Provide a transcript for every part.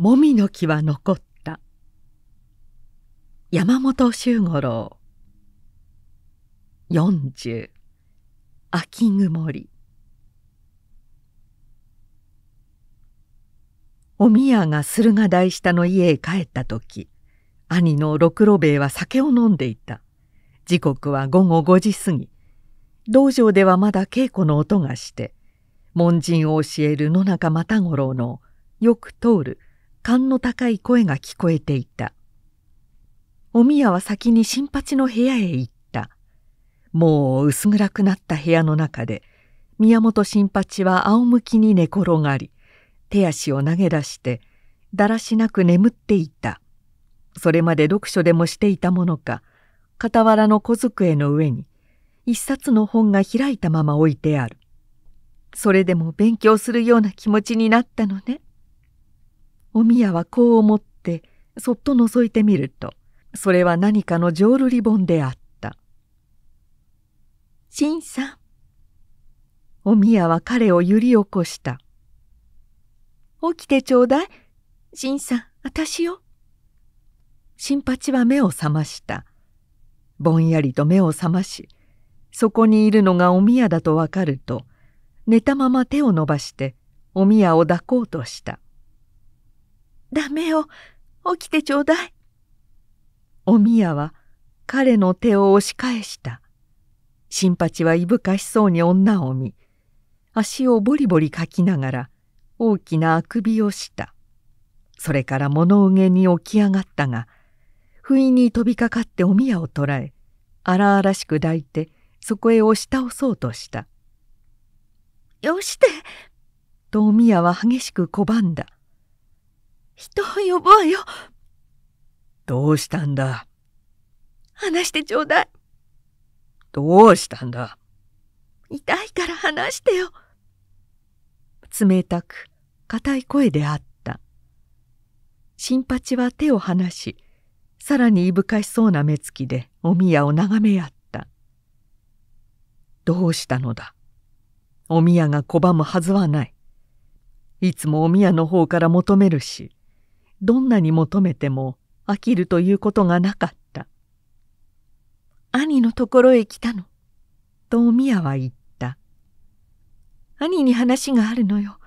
もみの木は残った山本周五郎四十秋曇りお宮が駿河台下の家へ帰った時兄の六郎兵衛は酒を飲んでいた時刻は午後5時過ぎ道場ではまだ稽古の音がして門人を教える野中又五郎のよく通る勘の高い声が聞こえていた。お宮は先に新八の部屋へ行った。もう薄暗くなった部屋の中で、宮本新八は仰向きに寝転がり、手足を投げ出して、だらしなく眠っていた。それまで読書でもしていたものか、傍らの小机の上に、一冊の本が開いたまま置いてある。それでも勉強するような気持ちになったのね。お宮はこう思ってそっと覗いてみるとそれは何かの浄瑠璃本であった「新さん」お宮は彼を揺り起こした「起きてちょうだい新さんあたしよ」新八は目を覚ましたぼんやりと目を覚ましそこにいるのがお宮だとわかると寝たまま手を伸ばしてお宮を抱こうとした。ダメよ、起きてちょうだい。お宮は彼の手を押し返した。新八はいぶかしそうに女を見、足をボリボリかきながら大きなあくびをした。それから物憂げに起き上がったが、不意に飛びかかってお宮を捕らえ、荒々しく抱いてそこへ押し倒そうとした。よしてとお宮は激しく拒んだ。人を呼ぼうよ。どうしたんだ話してちょうだい。どうしたんだ痛いから話してよ。冷たく、硬い声であった。新八は手を離し、さらにいぶかしそうな目つきでお宮を眺め合った。どうしたのだお宮が拒むはずはない。いつもお宮の方から求めるし、どんなに求めても飽きるということがなかった。兄のところへ来たの、とお宮は言った。兄に話があるのよ。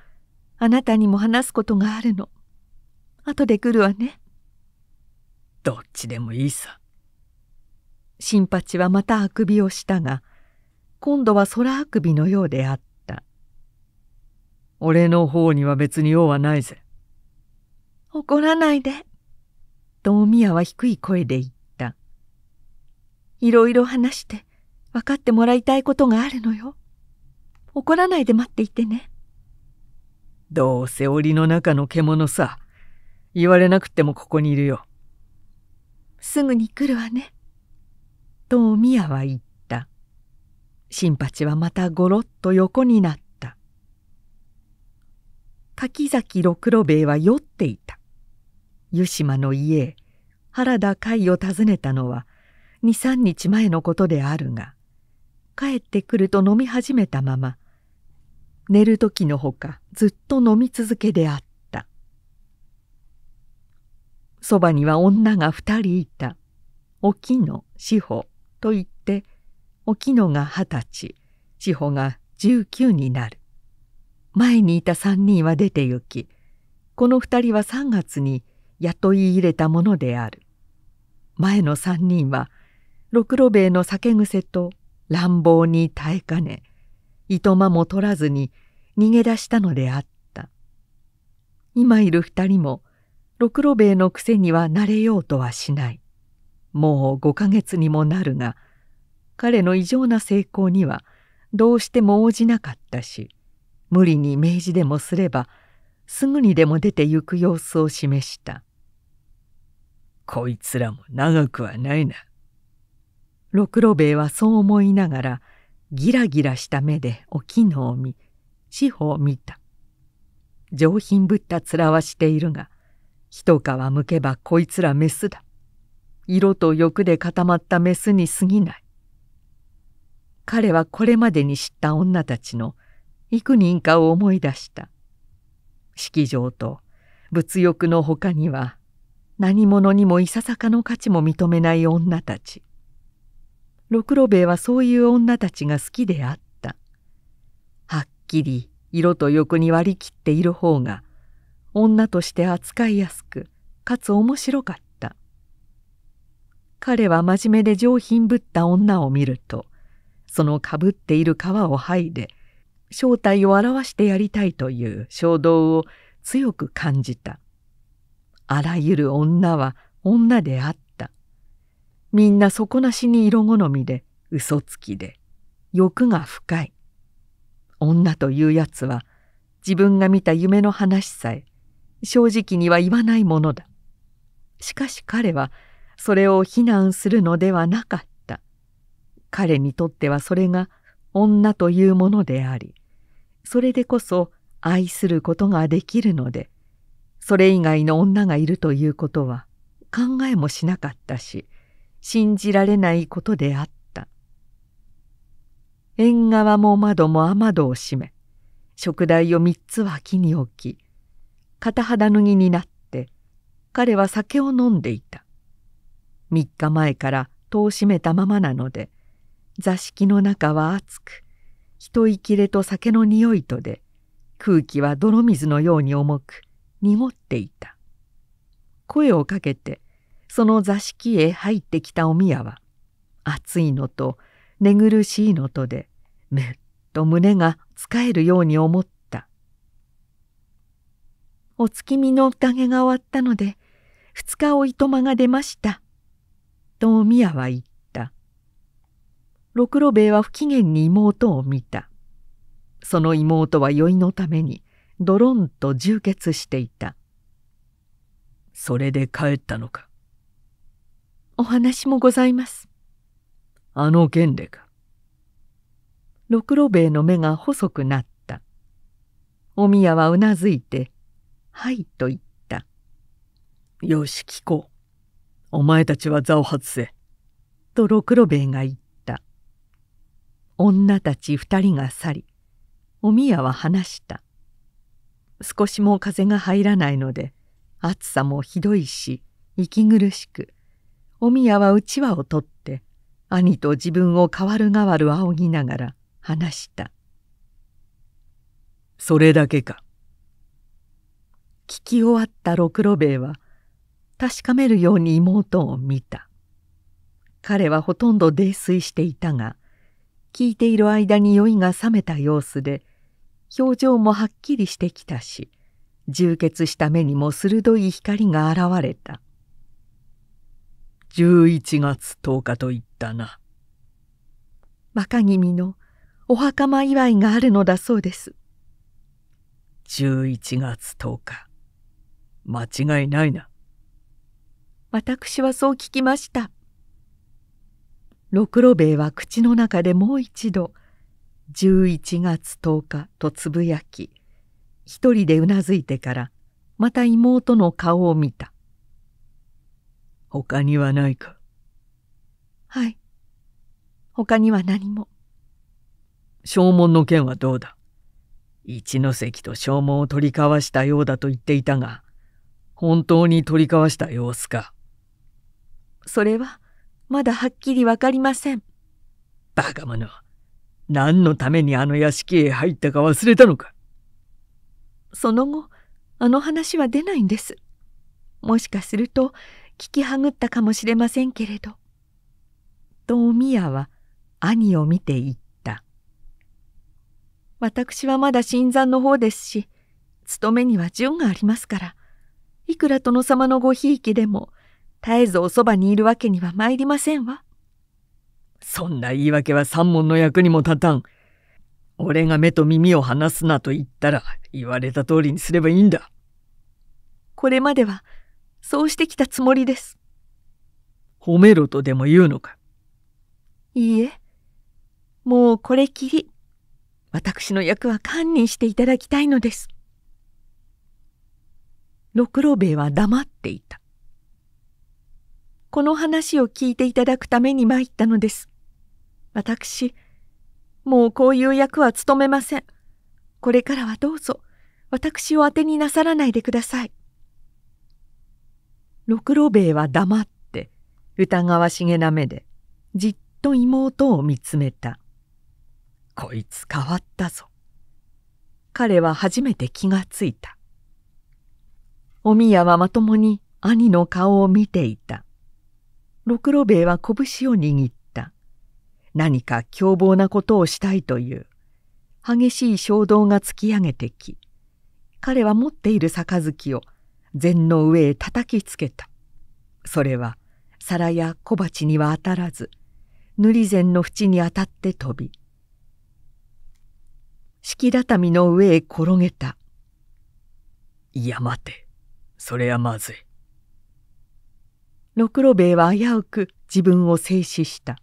あなたにも話すことがあるの。後で来るわね。どっちでもいいさ。新八はまたあくびをしたが、今度は空あくびのようであった。俺の方には別に用はないぜ。怒らないで。とおみやは低い声で言った。いろいろ話して分かってもらいたいことがあるのよ。怒らないで待っていてね。どうせ檻の中の獣さ。言われなくてもここにいるよ。すぐに来るわね。とおみやは言った。新八はまたごろっと横になった。柿崎六郎兵衛は酔っていた。湯島の家原田海を訪ねたのは二三日前のことであるが帰ってくると飲み始めたまま寝る時のほかずっと飲み続けであったそばには女が二人いたおきの志保と言っておきのが二十歳志保が十九になる前にいた三人は出て行きこの二人は三月に雇い入れたものである。前の三人は六郎兵衛の酒癖と乱暴に耐えかねいとまも取らずに逃げ出したのであった今いる二人も六郎兵衛のくせには慣れようとはしないもう五ヶ月にもなるが彼の異常な成功にはどうしても応じなかったし無理に明示でもすればすぐにでも出て行く様子を示したこいつらも長くはないな。六郎兵衛はそう思いながらギラギラした目でお絹を見四方を見た。上品ぶった面はしているが一皮むけばこいつらメスだ。色と欲で固まったメスに過ぎない。彼はこれまでに知った女たちの幾人かを思い出した。式場と物欲のほかには何者にもいささかの価値も認めない女たち六郎兵衛はそういう女たちが好きであったはっきり色と欲に割り切っている方が女として扱いやすくかつ面白かった彼は真面目で上品ぶった女を見るとそのかぶっている皮を剥いで正体を表してやりたいという衝動を強く感じたあらゆる女は女であった。みんな底なしに色好みで嘘つきで欲が深い。女というやつは自分が見た夢の話さえ正直には言わないものだ。しかし彼はそれを非難するのではなかった。彼にとってはそれが女というものであり、それでこそ愛することができるので、それ以外の女がいるということは考えもしなかったし信じられないことであった縁側も窓も雨戸を閉め食台を三つ脇に置き片肌脱ぎになって彼は酒を飲んでいた三日前から戸を閉めたままなので座敷の中は暑く一息きれと酒の匂いとで空気は泥水のように重く濁っていた声をかけてその座敷へ入ってきたお宮は暑いのと寝苦しいのとでめっと胸がつかえるように思った「お月見の宴が終わったので二日おいとまが出ました」とお宮は言った六郎兵衛は不機嫌に妹を見たその妹は酔いのためにドロンと充血していたそれで帰ったのかお話もございますあの件でか六郎兵衛の目が細くなったお宮はうなずいて「はい」と言った「よし聞こうお前たちは座を外せ」と六郎兵衛が言った女たち二人が去りお宮は話した「少しも風が入らないので暑さもひどいし息苦しくお宮はうちわを取って兄と自分を代わる代わる仰ぎながら話した「それだけか」聞き終わった六郎兵衛は確かめるように妹を見た彼はほとんど泥酔していたが聞いている間に酔いが覚めた様子で表情もはっきりしてきたし充血した目にも鋭い光が現れた11月10日と言ったな若君のお墓参祝いがあるのだそうです11月10日間違いないな私はそう聞きました六郎兵衛は口の中でもう一度11月10日とつぶやき一人でうなずいてからまた妹の顔を見た「他にはないか」「はい他には何も」「証文の件はどうだ?」一ノ関と証文を取り交わしたようだと言っていたが本当に取り交わした様子かそれはまだはっきりわかりませんバカ者何のためにあの屋敷へ入ったか忘れたのか。その後、あの話は出ないんです。もしかすると、聞きはぐったかもしれませんけれど。とおみやは兄を見て言った。私はまだ新参の方ですし、勤めには順がありますから、いくら殿様のごひいきでも、絶えずおそばにいるわけには参りませんわ。そんな言い訳は三文の役にも立たん。俺が目と耳を離すなと言ったら言われた通りにすればいいんだ。これまではそうしてきたつもりです。褒めろとでも言うのか。いいえ、もうこれきり、私の役は堪忍していただきたいのです。六郎兵衛は黙っていた。この話を聞いていただくために参ったのです。私、もうこういう役は務めません。これからはどうぞ、私を当てになさらないでください。六郎兵衛は黙って、疑わしげな目で、じっと妹を見つめた。こいつ変わったぞ。彼は初めて気がついた。お宮はまともに兄の顔を見ていた。六郎兵衛は拳を握った。何か凶暴なことをしたいという激しい衝動が突き上げてき彼は持っている杯を禅の上へ叩きつけたそれは皿や小鉢には当たらず塗り膳の縁に当たって飛び敷畳の上へ転げたいや待てそれはまずい六郎兵衛は危うく自分を制止した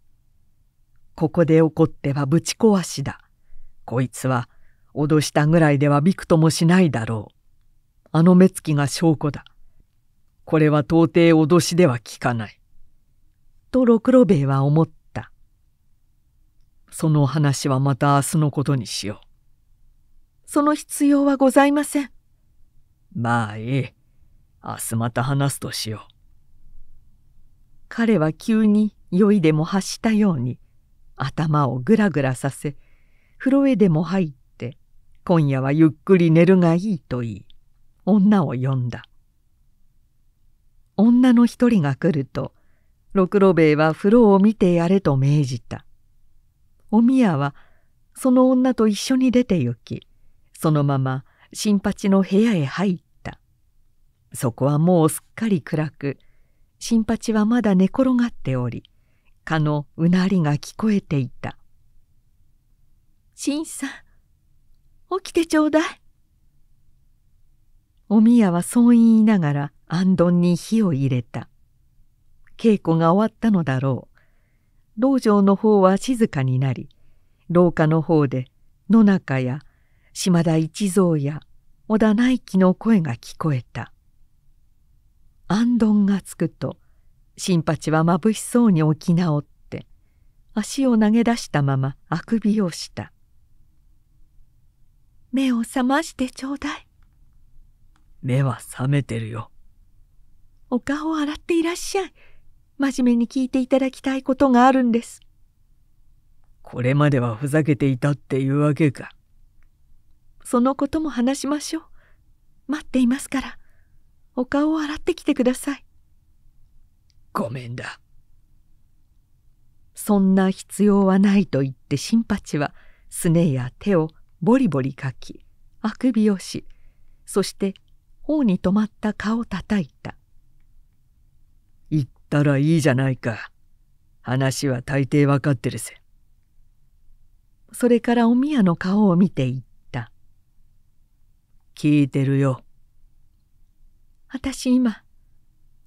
ここで怒ってはぶち壊しだ。こいつは脅したぐらいではびくともしないだろう。あの目つきが証拠だ。これは到底脅しでは効かない。と六郎兵衛は思った。その話はまた明日のことにしよう。その必要はございません。まあいい。明日また話すとしよう。彼は急に酔いでも発したように頭をぐらぐらさせ風呂へでも入って今夜はゆっくり寝るがいいと言い女を呼んだ女の一人が来ると六郎兵衛は風呂を見てやれと命じたお宮はその女と一緒に出て行きそのまま新八の部屋へ入ったそこはもうすっかり暗く新八はまだ寝転がっておりかのうなりが聞こえていた「新さん起きてちょうだい」お宮はそう言いながら安どんに火を入れた稽古が終わったのだろう道場の方は静かになり廊下の方で野中や島田一蔵や小田内樹の声が聞こえた。安どがつくと新八はまぶしそうに起き直って足を投げ出したままあくびをした「目を覚ましてちょうだい」「目は覚めてるよ」「お顔を洗っていらっしゃい真面目に聞いていただきたいことがあるんです」これまではふざけていたっていうわけか。そのことも話しましょう。待っていますから、お顔を洗ってきてください。ごめんだ。そんな必要はないと言って新八はすねや手をボリボリかきあくびをしそして頬に止まった顔をたたいた「言ったらいいじゃないか話は大抵わかってるぜ」それからお宮の顔を見て言った「聞いてるよ」「私今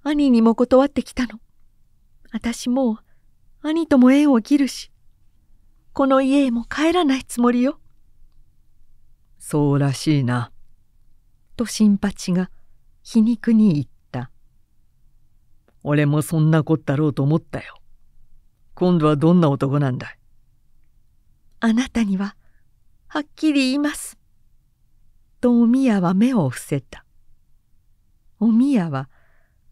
兄にも断ってきたの。私もう、兄とも縁を切るし、この家へも帰らないつもりよ。そうらしいな。と新八が皮肉に言った。俺もそんなこったろうと思ったよ。今度はどんな男なんだいあなたには、はっきり言います。とおみやは目を伏せた。おみやは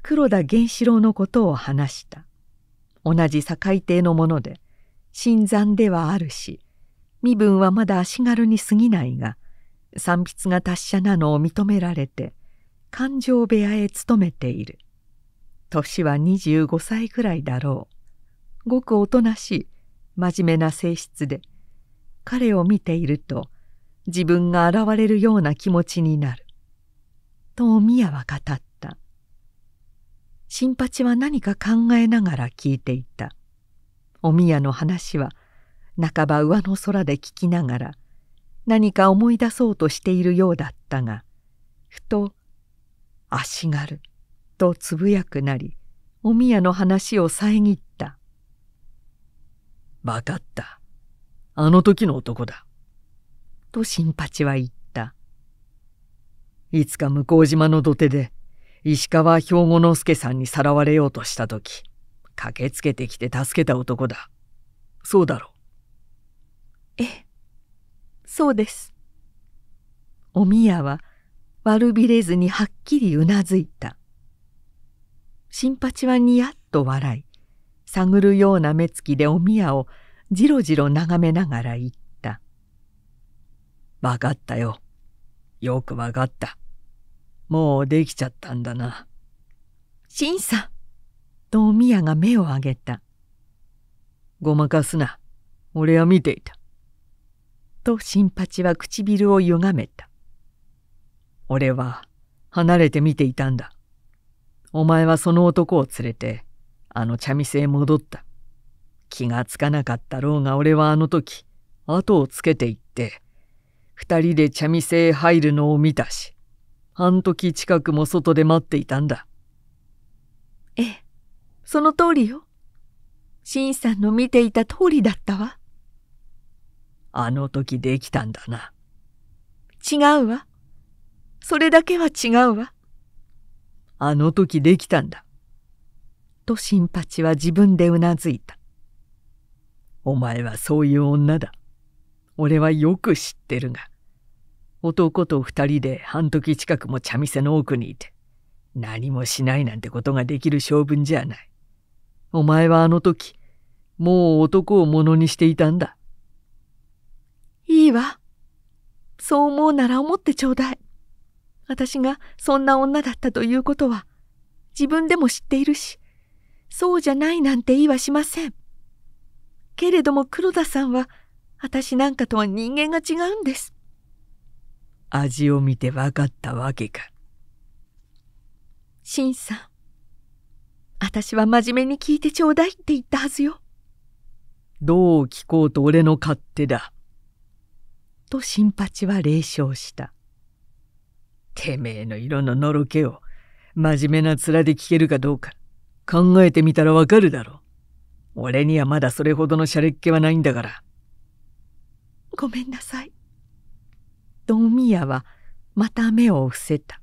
黒田源四郎のことを話した。同じ境邸のもので、新山ではあるし、身分はまだ足軽に過ぎないが、三筆が達者なのを認められて、勘定部屋へ勤めている。年は二十五歳くらいだろう。ごくおとなしい、真面目な性質で、彼を見ていると、自分が現れるような気持ちになる。と宮は語った。新八は何か考えながら聞いていたお宮の話は半ば上の空で聞きながら何か思い出そうとしているようだったがふと「足軽」とつぶやくなりお宮の話を遮った「分かったあの時の男だ」と新八は言った「いつか向島の土手で石川兵庫之助さんにさらわれようとした時駆けつけてきて助けた男だそうだろうええそうですお宮は悪びれずにはっきりうなずいた新八はにやっと笑い探るような目つきでお宮をじろじろ眺めながら言った「分かったよよく分かった」もうできちゃったんだな。新さんとおみやが目を上げた。ごまかすな。俺は見ていた。と新八は唇をゆがめた。俺は離れて見ていたんだ。お前はその男を連れて、あの茶店へ戻った。気がつかなかったろうが俺はあの時、後をつけていって、二人で茶店へ入るのを見たし、半時近くも外で待っていたんだ。ええ、その通りよ。新さんの見ていた通りだったわ。あの時できたんだな。違うわ。それだけは違うわ。あの時できたんだ。と新八は自分でうなずいた。お前はそういう女だ。俺はよく知ってるが。男と二人で半時近くも茶店の奥にいて、何もしないなんてことができる性分じゃない。お前はあの時、もう男をものにしていたんだ。いいわ。そう思うなら思ってちょうだい。私がそんな女だったということは、自分でも知っているし、そうじゃないなんて言いはしません。けれども黒田さんは、私なんかとは人間が違うんです。味を見て分かったわけか。新さん、私は真面目に聞いてちょうだいって言ったはずよ。どう聞こうと俺の勝手だ。と新八は冷笑した。てめえの色ののろけを真面目な面で聞けるかどうか考えてみたらわかるだろう。俺にはまだそれほどのシャレっ気はないんだから。ごめんなさい。ドおみはまた目を伏せた。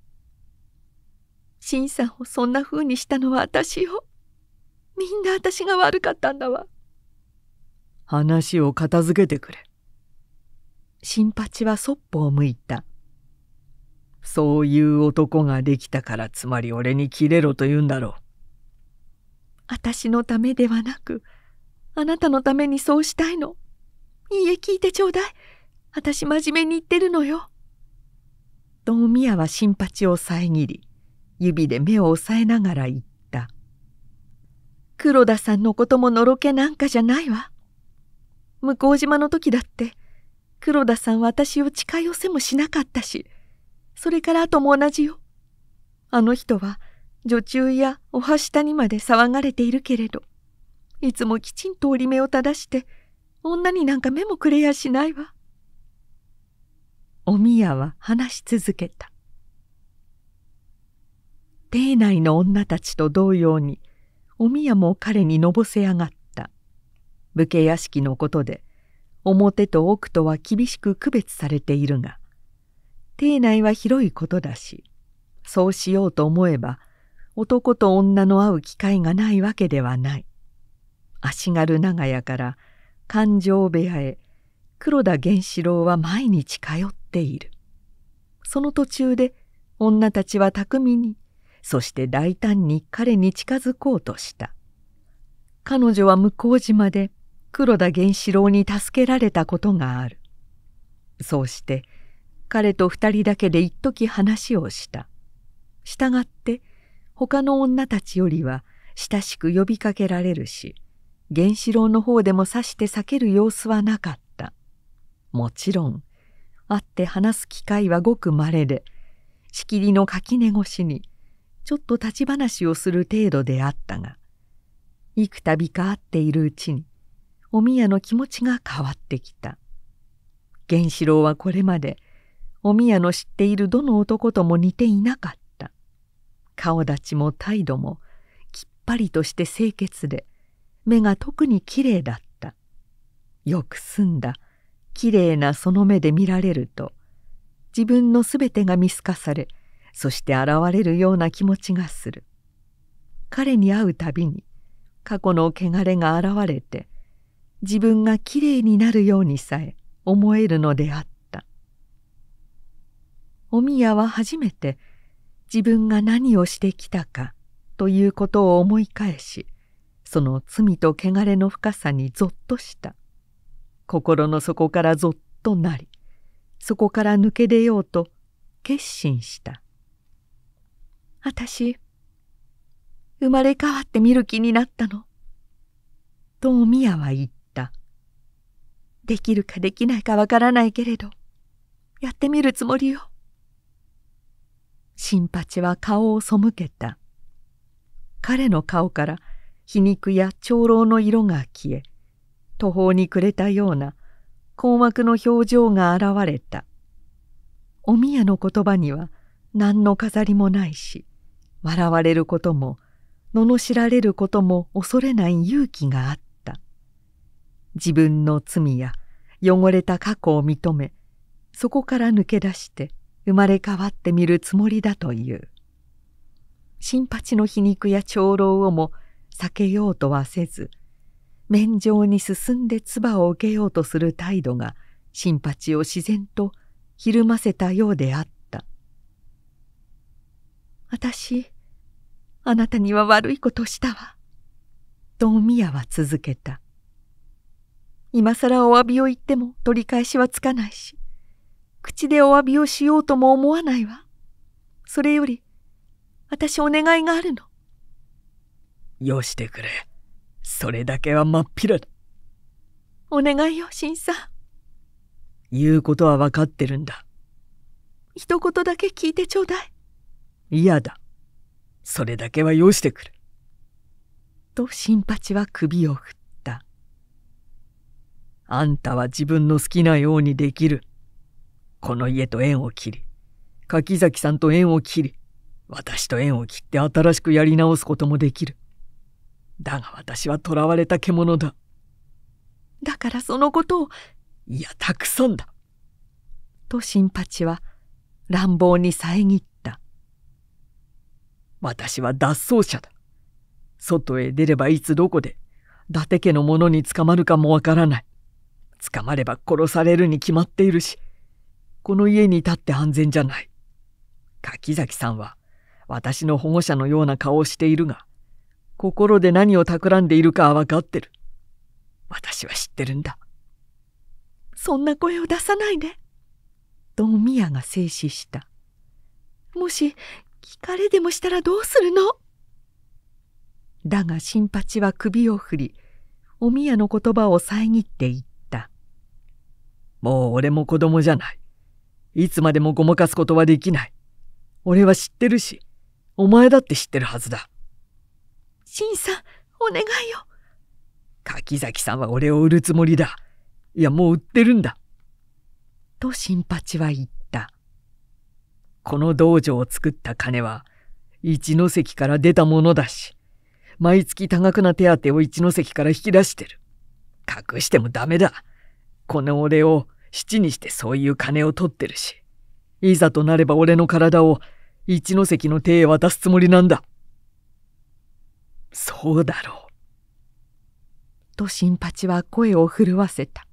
新さんをそんな風にしたのは私よ。みんな私が悪かったんだわ。話を片付けてくれ。新八はそっぽを向いた。そういう男ができたからつまり俺に切れろと言うんだろう。私のためではなく、あなたのためにそうしたいの。いいえ聞いてちょうだい。私真面目に言ってるのよ。とおみやは新八を遮り指で目を押さえながら言った「黒田さんのことものろけなんかじゃないわ向島の時だって黒田さんは私を近寄せもしなかったしそれから後も同じよあの人は女中やおはしたにまで騒がれているけれどいつもきちんと折り目を正して女になんか目もくれやしないわお宮は話し続けた邸内の女たちと同様にお宮も彼にのぼせ上がった武家屋敷のことで表と奥とは厳しく区別されているが邸内は広いことだしそうしようと思えば男と女の会う機会がないわけではない足軽長屋から勘定部屋へ黒田源四郎は毎日通った。ている。その途中で女たちは巧みに、そして大胆に彼に近づこうとした。彼女は向島で黒田源四郎に助けられたことがある。そうして彼と二人だけで一時話をした。したがって他の女たちよりは親しく呼びかけられるし、源四郎の方でもさして避ける様子はなかった。もちろん会って話す機会はごくまれでしきりの垣根越しにちょっと立ち話をする程度であったが幾度か会っているうちにお宮の気持ちが変わってきた源四郎はこれまでお宮の知っているどの男とも似ていなかった顔立ちも態度もきっぱりとして清潔で目が特にきれいだったよく澄んだきれいなその目で見られると自分のすべてが見透かされそして現れるような気持ちがする彼に会うたびに過去の汚れが現れて自分がきれいになるようにさえ思えるのであったお宮は初めて自分が何をしてきたかということを思い返しその罪と汚れの深さにぞっとした「心の底からぞっとなりそこから抜け出ようと決心した私生まれ変わって見る気になったの」とおみやは言った「できるかできないかわからないけれどやってみるつもりよ」新八は顔を背けた彼の顔から皮肉や長老の色が消え途方に暮れたような困惑の表情が現れた。お宮の言葉には何の飾りもないし、笑われることも、罵られることも恐れない勇気があった。自分の罪や汚れた過去を認め、そこから抜け出して生まれ変わってみるつもりだという。新八の皮肉や長老をも避けようとはせず、面上に進んで唾を受けようとする態度が新八を自然とひるませたようであった「私あなたには悪いことしたわ」とお宮は続けた「今更お詫びを言っても取り返しはつかないし口でお詫びをしようとも思わないわそれより私お願いがあるの」よしてくれ。それだけは真っ平だ。お願いよ、新さん。言うことは分かってるんだ。一言だけ聞いてちょうだい。嫌だ。それだけはよしてくれ。と新八は首を振った。あんたは自分の好きなようにできる。この家と縁を切り、柿崎さんと縁を切り、私と縁を切って新しくやり直すこともできる。だが私は囚われた獣だ。だからそのことを、いや、たくさんだ。と新八は乱暴に遮った。私は脱走者だ。外へ出ればいつどこで、伊達家の者に捕まるかもわからない。捕まれば殺されるに決まっているし、この家に立って安全じゃない。柿崎さんは、私の保護者のような顔をしているが、心で何を企んでいるかは分かってる。私は知ってるんだ。そんな声を出さないで。とお宮が静止した。もし聞かれでもしたらどうするのだが新八は首を振り、おみやの言葉を遮って言った。もう俺も子供じゃない。いつまでもごまかすことはできない。俺は知ってるし、お前だって知ってるはずだ。新さんお願いよ柿崎さんは俺を売るつもりだいやもう売ってるんだと新八は言ったこの道場を作った金は一ノ関から出たものだし毎月多額な手当を一ノ関から引き出してる隠してもダメだこの俺を七にしてそういう金を取ってるしいざとなれば俺の体を一ノ関の手へ渡すつもりなんだそうだろう。と新八は声を震わせた。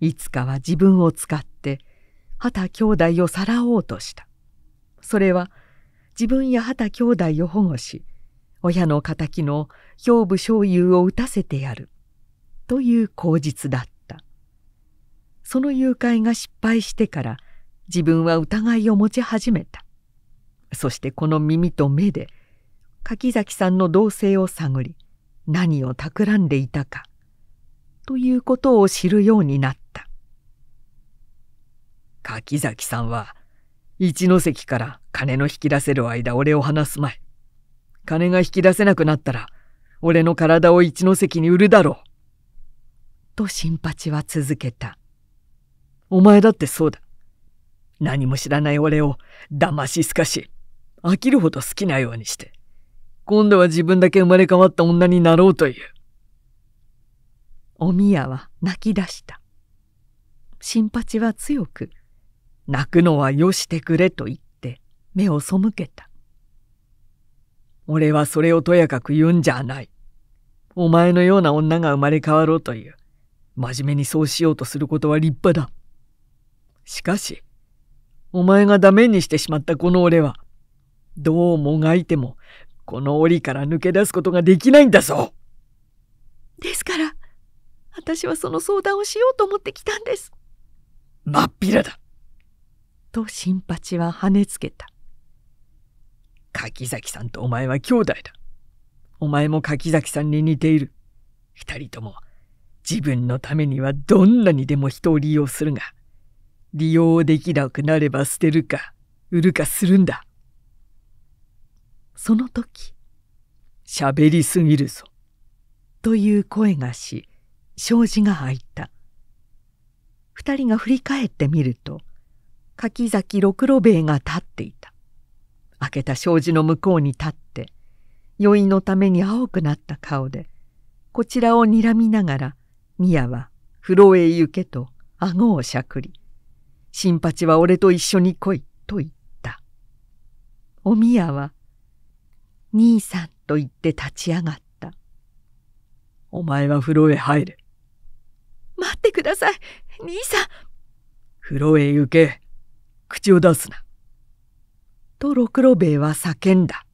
いつかは自分を使って畑兄弟をさらおうとした。それは自分や畑兄弟を保護し親の敵の兵部少優を打たせてやるという口実だった。その誘拐が失敗してから自分は疑いを持ち始めた。そしてこの耳と目で柿崎さんの動静を探り何を企んでいたかということを知るようになった柿崎さんは一ノ関から金の引き出せる間俺を話すまい金が引き出せなくなったら俺の体を一ノ関に売るだろうと新八は続けたお前だってそうだ何も知らない俺を騙しすかし飽きるほど好きなようにして今度は自分だけ生まれ変わった女になろうという。お宮は泣き出した。新八は強く、泣くのはよしてくれと言って目を背けた。俺はそれをとやかく言うんじゃない。お前のような女が生まれ変わろうという。真面目にそうしようとすることは立派だ。しかし、お前がダメにしてしまったこの俺は、どうもがいてもこの檻から抜け出すことができないんだぞですから、私はその相談をしようと思ってきたんです。まっぴらだと新八は跳ねつけた。柿崎さんとお前は兄弟だ。お前も柿崎さんに似ている。二人とも自分のためにはどんなにでも人を利用するが、利用できなくなれば捨てるか、売るかするんだ。その時「しゃべりすぎるぞ」という声がし障子が開いた2人が振り返ってみると柿崎六郎兵衛が立っていた開けた障子の向こうに立って酔いのために青くなった顔でこちらをにらみながら宮は風呂へ行けと顎をしゃくり「新八は俺と一緒に来い」と言った。お宮は兄さんと言って立ち上がった。お前は風呂へ入れ。待ってください、兄さん。風呂へ行け。口を出すな。と六郎兵衛は叫んだ。